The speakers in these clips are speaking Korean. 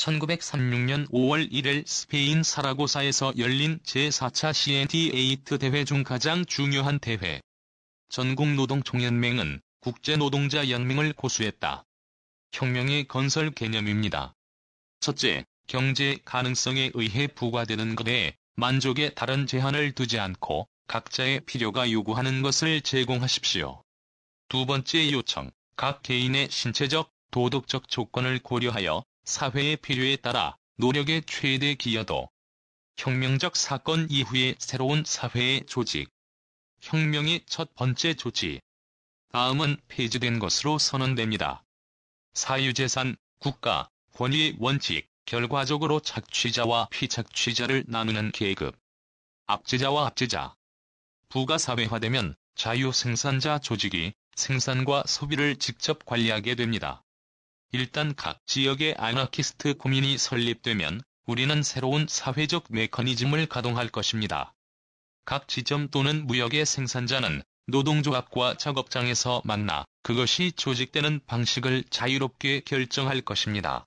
1936년 5월 1일 스페인 사라고사에서 열린 제4차 CNT8 대회 중 가장 중요한 대회. 전국노동총연맹은 국제노동자 연맹을 고수했다. 혁명의 건설 개념입니다. 첫째, 경제 가능성에 의해 부과되는 것에 만족에 다른 제한을 두지 않고 각자의 필요가 요구하는 것을 제공하십시오. 두 번째 요청, 각 개인의 신체적, 도덕적 조건을 고려하여 사회의 필요에 따라 노력의 최대 기여도 혁명적 사건 이후의 새로운 사회의 조직 혁명의 첫 번째 조치 다음은 폐지된 것으로 선언됩니다. 사유재산, 국가, 권위의 원칙, 결과적으로 착취자와 피착취자를 나누는 계급, 압제자와 압제자. 부가 사회화되면 자유생산자 조직이 생산과 소비를 직접 관리하게 됩니다. 일단 각 지역의 아나키스트 고민이 설립되면 우리는 새로운 사회적 메커니즘을 가동할 것입니다. 각 지점 또는 무역의 생산자는 노동조합과 작업장에서 만나 그것이 조직되는 방식을 자유롭게 결정할 것입니다.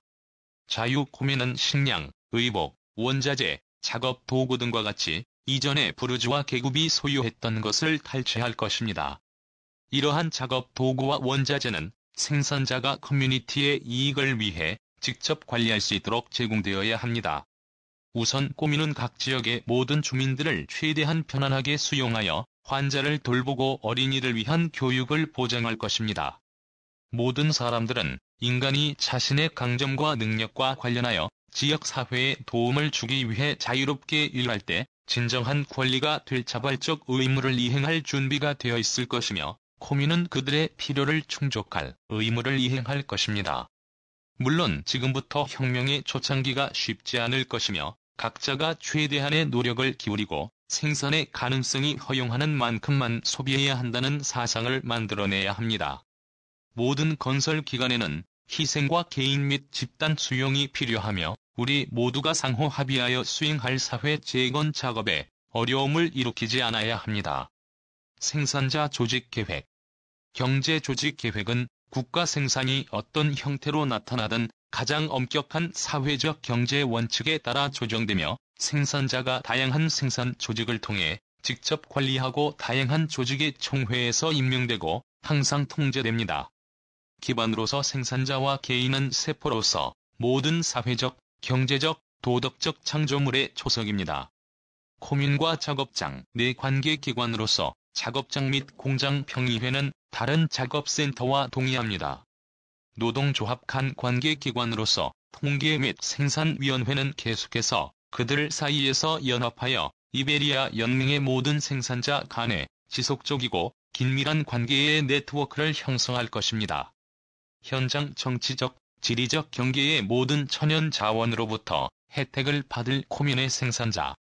자유 고민은 식량, 의복, 원자재, 작업 도구 등과 같이 이전에 부르주와 계급이 소유했던 것을 탈취할 것입니다. 이러한 작업 도구와 원자재는 생산자가 커뮤니티의 이익을 위해 직접 관리할 수 있도록 제공되어야 합니다. 우선 꾸미는각 지역의 모든 주민들을 최대한 편안하게 수용하여 환자를 돌보고 어린이를 위한 교육을 보장할 것입니다. 모든 사람들은 인간이 자신의 강점과 능력과 관련하여 지역사회에 도움을 주기 위해 자유롭게 일할 때 진정한 권리가 될 자발적 의무를 이행할 준비가 되어 있을 것이며 코미는 그들의 필요를 충족할 의무를 이행할 것입니다. 물론 지금부터 혁명의 초창기가 쉽지 않을 것이며 각자가 최대한의 노력을 기울이고 생산의 가능성이 허용하는 만큼만 소비해야 한다는 사상을 만들어내야 합니다. 모든 건설 기관에는 희생과 개인 및 집단 수용이 필요하며 우리 모두가 상호 합의하여 수행할 사회 재건 작업에 어려움을 일으키지 않아야 합니다. 생산자 조직 계획 경제 조직 계획은 국가 생산이 어떤 형태로 나타나든 가장 엄격한 사회적 경제 원칙에 따라 조정되며 생산자가 다양한 생산 조직을 통해 직접 관리하고 다양한 조직의 총회에서 임명되고 항상 통제됩니다. 기반으로서 생산자와 개인은 세포로서 모든 사회적, 경제적, 도덕적 창조물의 초석입니다. 코민과 작업장 내 관계기관으로서 작업장 및 공장 평의회는 다른 작업센터와 동의합니다. 노동조합 간 관계기관으로서 통계 및 생산위원회는 계속해서 그들 사이에서 연합하여 이베리아 연맹의 모든 생산자 간에 지속적이고 긴밀한 관계의 네트워크를 형성할 것입니다. 현장 정치적, 지리적 경계의 모든 천연 자원으로부터 혜택을 받을 코민의 생산자.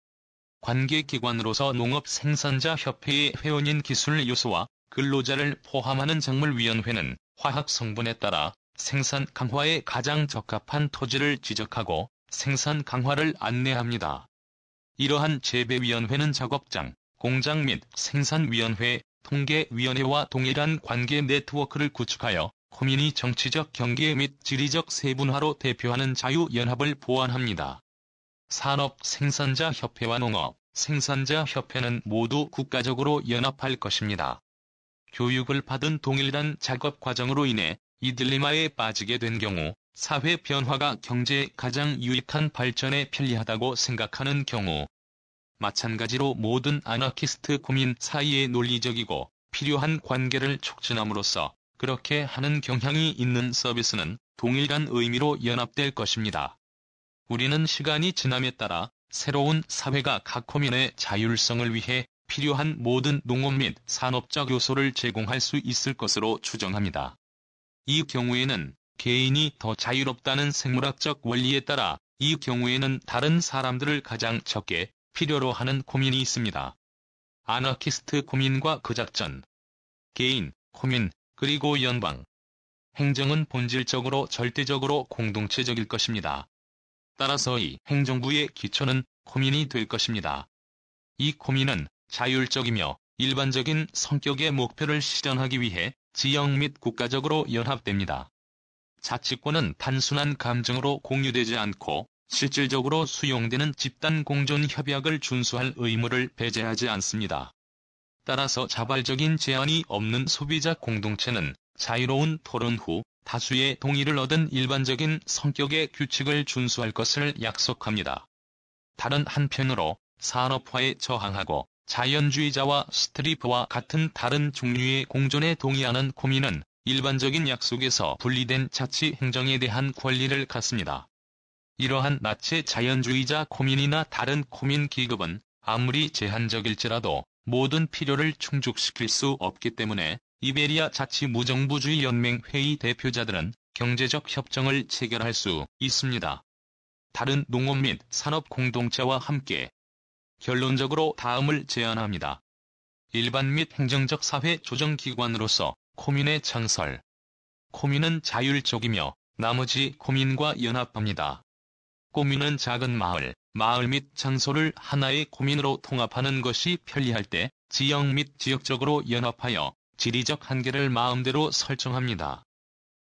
관계기관으로서 농업생산자협회의 회원인 기술 요소와 근로자를 포함하는 작물위원회는 화학 성분에 따라 생산 강화에 가장 적합한 토지를 지적하고 생산 강화를 안내합니다. 이러한 재배위원회는 작업장, 공장 및 생산위원회, 통계위원회와 동일한 관계 네트워크를 구축하여 고민이 정치적 경계 및 지리적 세분화로 대표하는 자유연합을 보완합니다. 산업 생산자 협회와 농업 생산자 협회는 모두 국가적으로 연합할 것입니다. 교육을 받은 동일한 작업 과정으로 인해 이들리마에 빠지게 된 경우 사회 변화가 경제에 가장 유익한 발전에 편리하다고 생각하는 경우 마찬가지로 모든 아나키스트 고민 사이의 논리적이고 필요한 관계를 촉진함으로써 그렇게 하는 경향이 있는 서비스는 동일한 의미로 연합될 것입니다. 우리는 시간이 지남에 따라 새로운 사회가 각코민의 자율성을 위해 필요한 모든 농업 및 산업적 요소를 제공할 수 있을 것으로 추정합니다. 이 경우에는 개인이 더 자유롭다는 생물학적 원리에 따라 이 경우에는 다른 사람들을 가장 적게 필요로 하는 고민이 있습니다. 아나키스트 고민과 그 작전, 개인, 고민, 그리고 연방. 행정은 본질적으로 절대적으로 공동체적일 것입니다. 따라서 이 행정부의 기초는 고민이 될 것입니다. 이 고민은 자율적이며 일반적인 성격의 목표를 실현하기 위해 지역 및 국가적으로 연합됩니다. 자치권은 단순한 감정으로 공유되지 않고 실질적으로 수용되는 집단 공존 협약을 준수할 의무를 배제하지 않습니다. 따라서 자발적인 제한이 없는 소비자 공동체는 자유로운 토론 후 다수의 동의를 얻은 일반적인 성격의 규칙을 준수할 것을 약속합니다. 다른 한편으로 산업화에 저항하고 자연주의자와 스트리프와 같은 다른 종류의 공존에 동의하는 고민은 일반적인 약속에서 분리된 자치 행정에 대한 권리를 갖습니다. 이러한 나체 자연주의자 고민이나 다른 고민 기급은 아무리 제한적일지라도 모든 필요를 충족시킬 수 없기 때문에 이베리아 자치 무정부주의 연맹 회의 대표자들은 경제적 협정을 체결할 수 있습니다. 다른 농업 및 산업 공동체와 함께 결론적으로 다음을 제안합니다. 일반 및 행정적 사회 조정기관으로서 코민의 창설. 코민은 자율적이며 나머지 코민과 연합합니다. 코민은 작은 마을, 마을 및 장소를 하나의 코민으로 통합하는 것이 편리할 때 지역 및 지역적으로 연합하여 지리적 한계를 마음대로 설정합니다.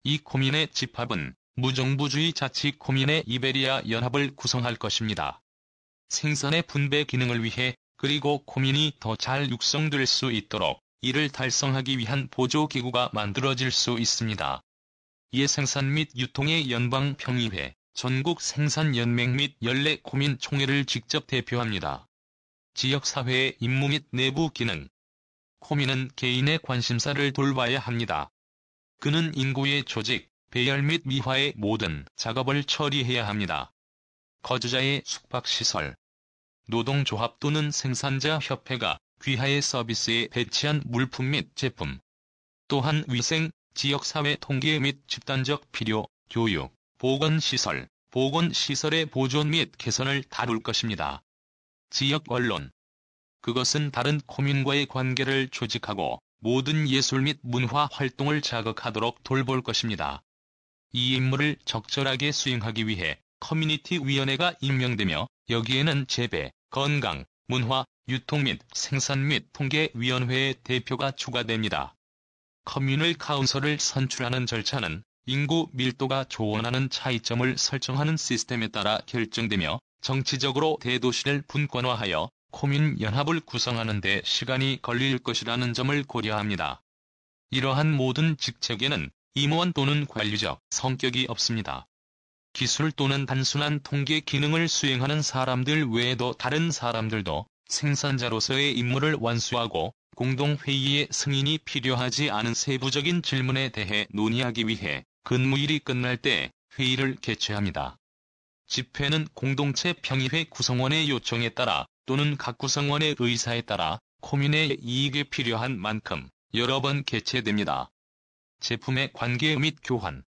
이 코민의 집합은 무정부주의 자치 코민의 이베리아 연합을 구성할 것입니다. 생선의 분배 기능을 위해 그리고 코민이 더 잘 육성될 수 있도록 이를 달성하기 위한 보조기구가 만들어질 수 있습니다. 이에 생산 및 유통의 연방평의회, 전국생산연맹 및 연례 고민 총회를 직접 대표합니다. 지역사회의 임무 및 내부 기능 코민은 개인의 관심사를 돌봐야 합니다. 그는 인구의 조직, 배열 및 미화의 모든 작업을 처리해야 합니다. 거주자의 숙박시설, 노동조합 또는 생산자 협회가 귀하의 서비스에 배치한 물품 및 제품 또한 위생, 지역사회 통계 및 집단적 필요, 교육, 보건시설, 보건시설의 보존 및 개선을 다룰 것입니다. 지역 언론 그것은 다른 코민과의 관계를 조직하고 모든 예술 및 문화 활동을 자극하도록 돌볼 것입니다. 이 임무를 적절하게 수행하기 위해 커뮤니티 위원회가 임명되며 여기에는 재배, 건강, 문화, 유통 및 생산 및 통계 위원회의 대표가 추가됩니다. 커뮤니티 카운서를 선출하는 절차는 인구 밀도가 조언하는 차이점을 설정하는 시스템에 따라 결정되며 정치적으로 대도시를 분권화하여 코민 연합을 구성하는 데 시간이 걸릴 것이라는 점을 고려합니다. 이러한 모든 직책에는 임원 또는 관리적 성격이 없습니다. 기술 또는 단순한 통계 기능을 수행하는 사람들 외에도 다른 사람들도 생산자로서의 임무를 완수하고 공동회의의 승인이 필요하지 않은 세부적인 질문에 대해 논의하기 위해 근무일이 끝날 때 회의를 개최합니다. 집회는 공동체 평의회 구성원의 요청에 따라 또는 각 구성원의 의사에 따라 코민의 이익에 필요한 만큼 여러 번 개최됩니다. 제품의 관계 및 교환,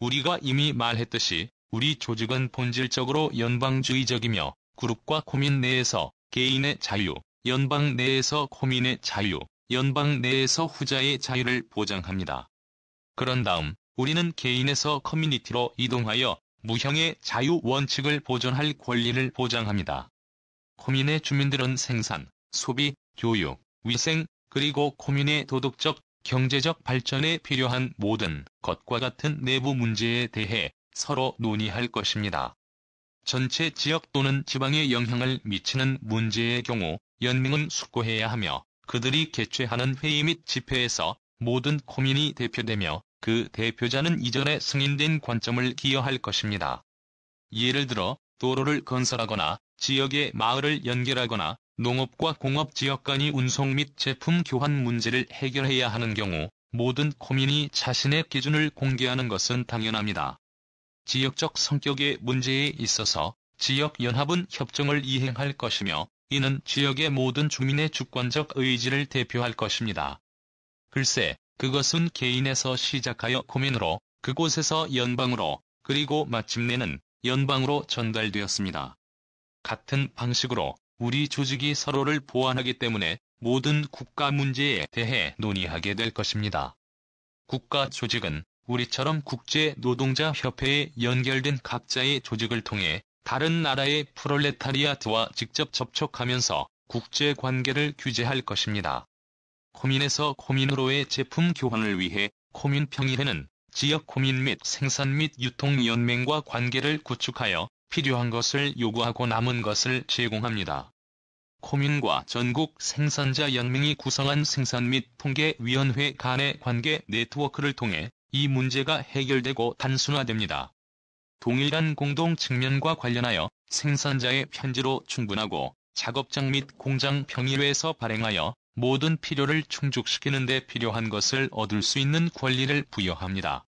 우리가 이미 말했듯이 우리 조직은 본질적으로 연방주의적이며 그룹과 코민 내에서 개인의 자유, 연방 내에서 코민의 자유, 연방 내에서 후자의 자유를 보장합니다. 그런 다음 우리는 개인에서 커뮤니티로 이동하여 무형의 자유 원칙을 보존할 권리를 보장합니다. 코민의 주민들은 생산, 소비, 교육, 위생, 그리고 코민의 도덕적 경제적 발전에 필요한 모든 것과 같은 내부 문제에 대해 서로 논의할 것입니다. 전체 지역 또는 지방에 영향을 미치는 문제의 경우 연맹은 숙고해야 하며 그들이 개최하는 회의 및 집회에서 모든 고민이 대표되며 그 대표자는 이전에 승인된 관점을 기여할 것입니다. 예를 들어 도로를 건설하거나 지역의 마을을 연결하거나 농업과 공업 지역 간이 운송 및 제품 교환 문제를 해결해야 하는 경우 모든 코민이 자신의 기준을 공개하는 것은 당연합니다. 지역적 성격의 문제에 있어서 지역연합은 협정을 이행할 것이며 이는 지역의 모든 주민의 주권적 의지를 대표할 것입니다. 글쎄, 그것은 개인에서 시작하여 코민으로 그곳에서 연방으로 그리고 마침내는 연방으로 전달되었습니다. 같은 방식으로 우리 조직이 서로를 보완하기 때문에 모든 국가 문제에 대해 논의하게 될 것입니다. 국가 조직은 우리처럼 국제 노동자 협회에 연결된 각자의 조직을 통해 다른 나라의 프롤레타리아트와 직접 접촉하면서 국제 관계를 규제할 것입니다. 코민에서 코민으로의 제품 교환을 위해 코민 평일에는 지역 코민 및 생산 및 유통 연맹과 관계를 구축하여 필요한 것을 요구하고 남은 것을 제공합니다. 코민과 전국 생산자 연맹이 구성한 생산 및 통계위원회 간의 관계 네트워크를 통해 이 문제가 해결되고 단순화됩니다. 동일한 공동 측면과 관련하여 생산자의 편지로 충분하고 작업장 및 공장 평일회에서 발행하여 모든 필요를 충족시키는 데 필요한 것을 얻을 수 있는 권리를 부여합니다.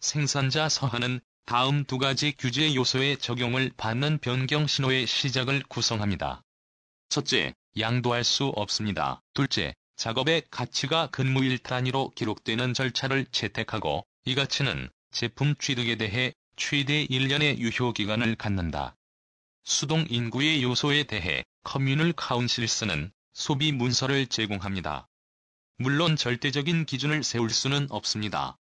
생산자 서한은 다음 두 가지 규제 요소의 적용을 받는 변경 신호의 시작을 구성합니다. 첫째, 양도할 수 없습니다. 둘째, 작업의 가치가 근무일 단위로 기록되는 절차를 채택하고 이 가치는 제품 취득에 대해 최대 1년의 유효기간을 갖는다. 수동 인구의 요소에 대해 커뮤널 카운실스는 소비 문서를 제공합니다. 물론 절대적인 기준을 세울 수는 없습니다.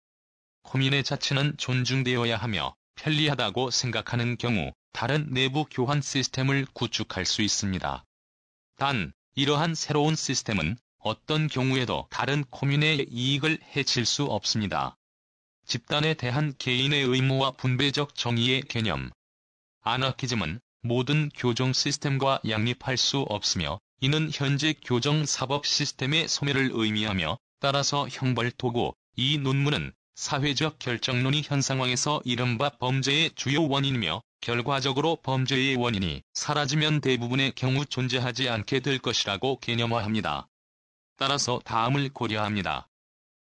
고민의 자체는 존중되어야 하며 편리하다고 생각하는 경우 다른 내부 교환 시스템을 구축할 수 있습니다. 단, 이러한 새로운 시스템은 어떤 경우에도 다른 고민의 이익을 해칠 수 없습니다. 집단에 대한 개인의 의무와 분배적 정의의 개념. 아나키즘은 모든 교정 시스템과 양립할 수 없으며 이는 현재 교정 사법 시스템의 소멸을 의미하며 따라서 형벌 도구, 이 논문은 사회적 결정론이 현 상황에서 이른바 범죄의 주요 원인이며 결과적으로 범죄의 원인이 사라지면 대부분의 경우 존재하지 않게 될 것이라고 개념화합니다. 따라서 다음을 고려합니다.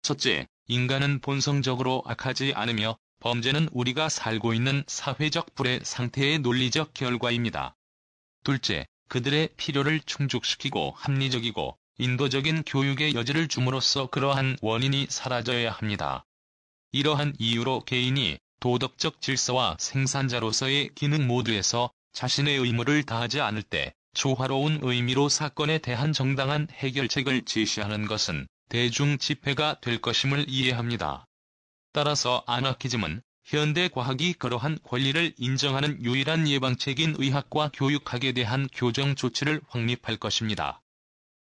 첫째, 인간은 본성적으로 악하지 않으며 범죄는 우리가 살고 있는 사회적 불의 상태의 논리적 결과입니다. 둘째, 그들의 필요를 충족시키고 합리적이고 인도적인 교육의 여지를 줌으로써 그러한 원인이 사라져야 합니다. 이러한 이유로 개인이 도덕적 질서와 생산자로서의 기능 모두에서 자신의 의무를 다하지 않을 때 조화로운 의미로 사건에 대한 정당한 해결책을 제시하는 것은 대중 집회가 될 것임을 이해합니다. 따라서 아나키즘은 현대 과학이 그러한 권리를 인정하는 유일한 예방책인 의학과 교육학에 대한 교정 조치를 확립할 것입니다.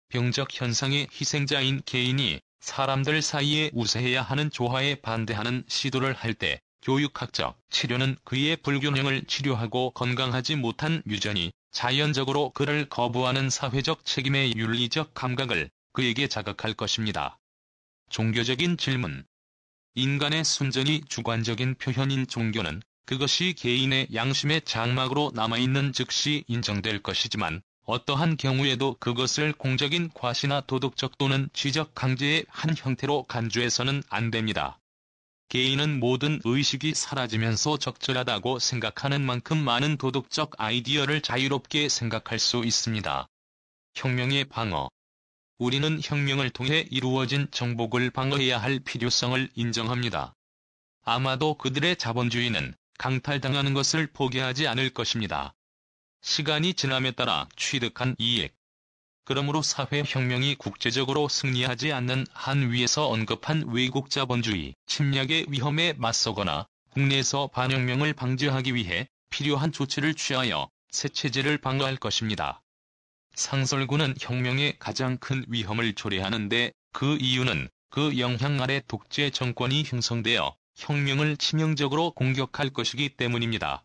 병적 현상의 희생자인 개인이 사람들 사이에 우세해야 하는 조화에 반대하는 시도를 할 때 교육학적 치료는 그의 불균형을 치료하고 건강하지 못한 유전이 자연적으로 그를 거부하는 사회적 책임의 윤리적 감각을 그에게 자극할 것입니다. 종교적인 질문 인간의 순전히 주관적인 표현인 종교는 그것이 개인의 양심의 장막으로 남아있는 즉시 인정될 것이지만 어떠한 경우에도 그것을 공적인 과시나 도덕적 또는 지적 강제의 한 형태로 간주해서는 안 됩니다. 개인은 모든 의식이 사라지면서 적절하다고 생각하는 만큼 많은 도덕적 아이디어를 자유롭게 생각할 수 있습니다. 혁명의 방어 우리는 혁명을 통해 이루어진 정복을 방어해야 할 필요성을 인정합니다. 아마도 그들의 자본주의는 강탈당하는 것을 포기하지 않을 것입니다. 시간이 지남에 따라 취득한 이익. 그러므로 사회혁명이 국제적으로 승리하지 않는 한 위에서 언급한 외국 자본주의 침략의 위험에 맞서거나 국내에서 반혁명을 방지하기 위해 필요한 조치를 취하여 새 체제를 방어할 것입니다. 상설군은 혁명의 가장 큰 위험을 초래하는데 그 이유는 그 영향 아래 독재 정권이 형성되어 혁명을 치명적으로 공격할 것이기 때문입니다.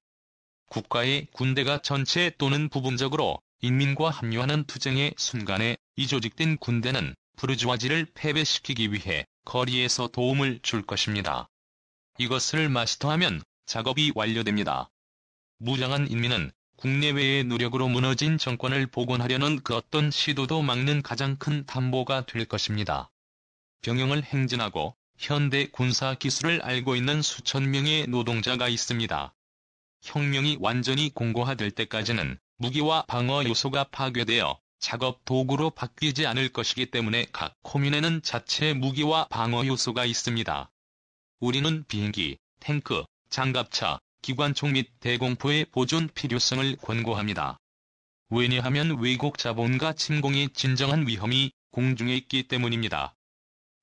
국가의 군대가 전체 또는 부분적으로 인민과 합류하는 투쟁의 순간에 이 조직된 군대는 부르주아지를 패배시키기 위해 거리에서 도움을 줄 것입니다. 이것을 마스터하면 작업이 완료됩니다. 무장한 인민은 국내외의 노력으로 무너진 정권을 복원하려는 그 어떤 시도도 막는 가장 큰 담보가 될 것입니다. 병영을 행진하고 현대 군사 기술을 알고 있는 수천 명의 노동자가 있습니다. 혁명이 완전히 공고화될 때까지는 무기와 방어 요소가 파괴되어 작업 도구로 바뀌지 않을 것이기 때문에 각 코뮌에는 자체 무기와 방어 요소가 있습니다. 우리는 비행기, 탱크, 장갑차, 기관총 및 대공포의 보존 필요성을 권고합니다. 왜냐하면 외국 자본과 침공의 진정한 위험이 공중에 있기 때문입니다.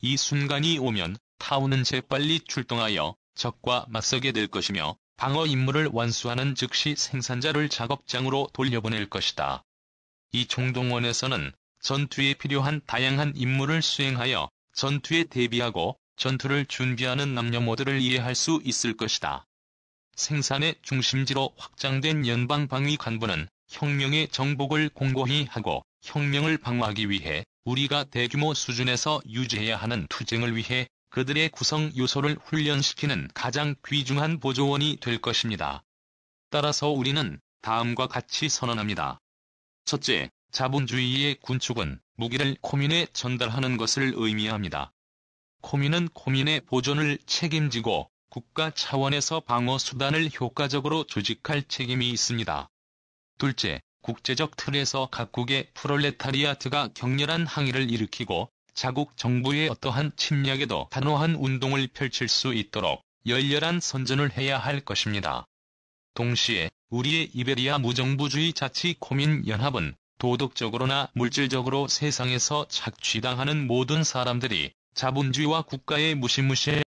이 순간이 오면 타우는 재빨리 출동하여 적과 맞서게 될 것이며 방어 임무를 완수하는 즉시 생산자를 작업장으로 돌려보낼 것이다. 이 총동원에서는 전투에 필요한 다양한 임무를 수행하여 전투에 대비하고 전투를 준비하는 남녀모두를 이해할 수 있을 것이다. 생산의 중심지로 확장된 연방 방위 간부는 혁명의 정복을 공고히 하고 혁명을 방어하기 위해 우리가 대규모 수준에서 유지해야 하는 투쟁을 위해 그들의 구성 요소를 훈련시키는 가장 귀중한 보조원이 될 것입니다. 따라서 우리는 다음과 같이 선언합니다. 첫째, 자본주의의 군축은 무기를 코민에 전달하는 것을 의미합니다. 코민은 코민의 보존을 책임지고 국가 차원에서 방어 수단을 효과적으로 조직할 책임이 있습니다. 둘째, 국제적 틀에서 각국의 프롤레타리아트가 격렬한 항의를 일으키고 자국 정부의 어떠한 침략에도 단호한 운동을 펼칠 수 있도록 열렬한 선전을 해야 할 것입니다. 동시에 우리의 이베리아 무정부주의 자치 고민 연합은 도덕적으로나 물질적으로 세상에서 착취당하는 모든 사람들이 자본주의와 국가의 무시무시해